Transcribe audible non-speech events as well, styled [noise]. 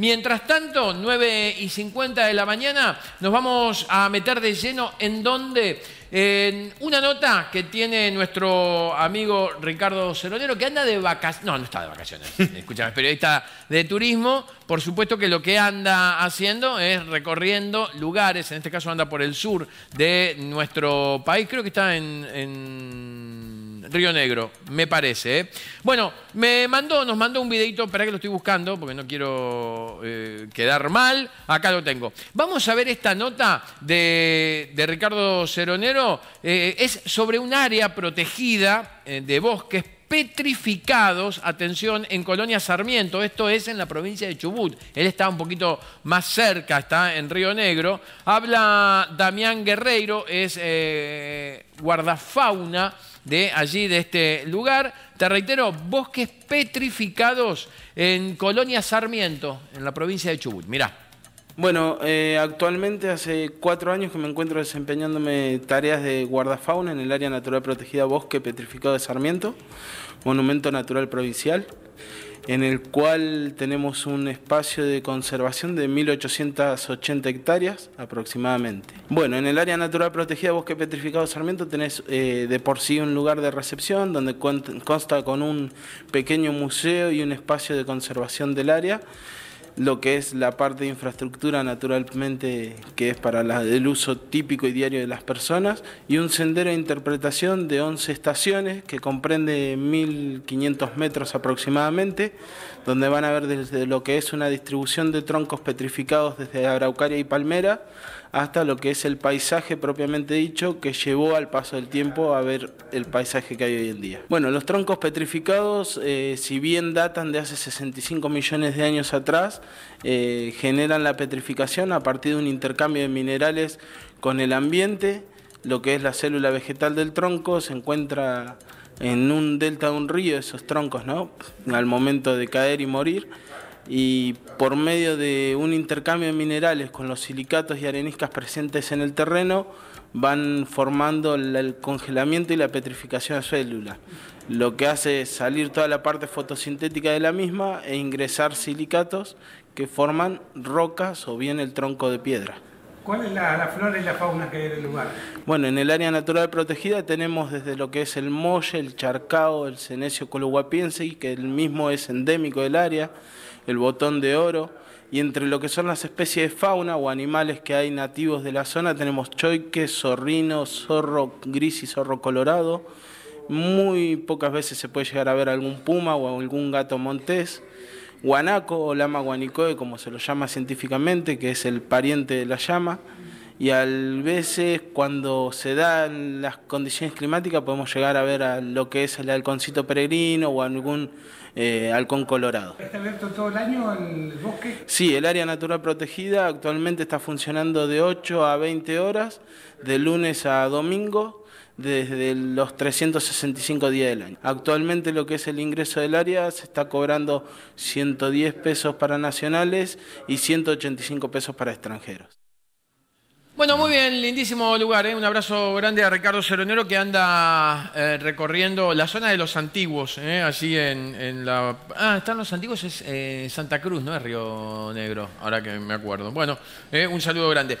Mientras tanto, 9 y 50 de la mañana, nos vamos a meter de lleno en donde una nota que tiene nuestro amigo Ricardo Ceronero, que anda de vacaciones. No, no está de vacaciones. [laughs] Escúchame, periodista de turismo. Por supuesto que lo que anda haciendo es recorriendo lugares. En este caso anda por el sur de nuestro país. Creo que está en Río Negro, me parece. ¿eh? Bueno, me mandó, nos mandó un videito, para que lo estoy buscando, porque no quiero eh, quedar mal. Acá lo tengo. Vamos a ver esta nota de, de Ricardo Ceronero. Eh, es sobre un área protegida de bosques petrificados, atención, en Colonia Sarmiento, esto es en la provincia de Chubut, él está un poquito más cerca, está en Río Negro, habla Damián Guerreiro, es eh, guardafauna de allí, de este lugar, te reitero, bosques petrificados en Colonia Sarmiento, en la provincia de Chubut, mirá. Bueno, eh, actualmente hace cuatro años que me encuentro desempeñándome tareas de guardafauna en el área natural protegida Bosque Petrificado de Sarmiento, Monumento Natural Provincial, en el cual tenemos un espacio de conservación de 1.880 hectáreas aproximadamente. Bueno, en el área natural protegida Bosque Petrificado de Sarmiento tenés eh, de por sí un lugar de recepción donde consta con un pequeño museo y un espacio de conservación del área lo que es la parte de infraestructura naturalmente que es para el uso típico y diario de las personas y un sendero de interpretación de 11 estaciones que comprende 1.500 metros aproximadamente, donde van a ver desde lo que es una distribución de troncos petrificados desde Araucaria y Palmera hasta lo que es el paisaje propiamente dicho que llevó al paso del tiempo a ver el paisaje que hay hoy en día. Bueno, los troncos petrificados, eh, si bien datan de hace 65 millones de años atrás, eh, generan la petrificación a partir de un intercambio de minerales con el ambiente, lo que es la célula vegetal del tronco, se encuentra en un delta de un río esos troncos, ¿no? Al momento de caer y morir y por medio de un intercambio de minerales con los silicatos y areniscas presentes en el terreno van formando el congelamiento y la petrificación de células, lo que hace salir toda la parte fotosintética de la misma e ingresar silicatos que forman rocas o bien el tronco de piedra. ¿Cuál es la, flora y la fauna que hay en el lugar? Bueno, en el área natural protegida tenemos desde lo que es el molle, el charcao, el cenecio cologuapiense, que el mismo es endémico del área, el botón de oro, y entre lo que son las especies de fauna o animales que hay nativos de la zona tenemos choique, zorrino, zorro gris y zorro colorado. Muy pocas veces se puede llegar a ver algún puma o algún gato montés guanaco o lama guanicoe, como se lo llama científicamente, que es el pariente de la llama y a veces cuando se dan las condiciones climáticas podemos llegar a ver a lo que es el halconcito peregrino o algún eh, halcón colorado. ¿Está abierto todo el año el bosque? Sí, el área natural protegida actualmente está funcionando de 8 a 20 horas, de lunes a domingo desde los 365 días del año. Actualmente lo que es el ingreso del área se está cobrando 110 pesos para nacionales y 185 pesos para extranjeros. Bueno, muy bien, lindísimo lugar. ¿eh? Un abrazo grande a Ricardo Ceronero que anda eh, recorriendo la zona de los antiguos, ¿eh? así en, la... Ah, están los antiguos, es eh, Santa Cruz, ¿no? Es Río Negro, ahora que me acuerdo. Bueno, un saludo grande.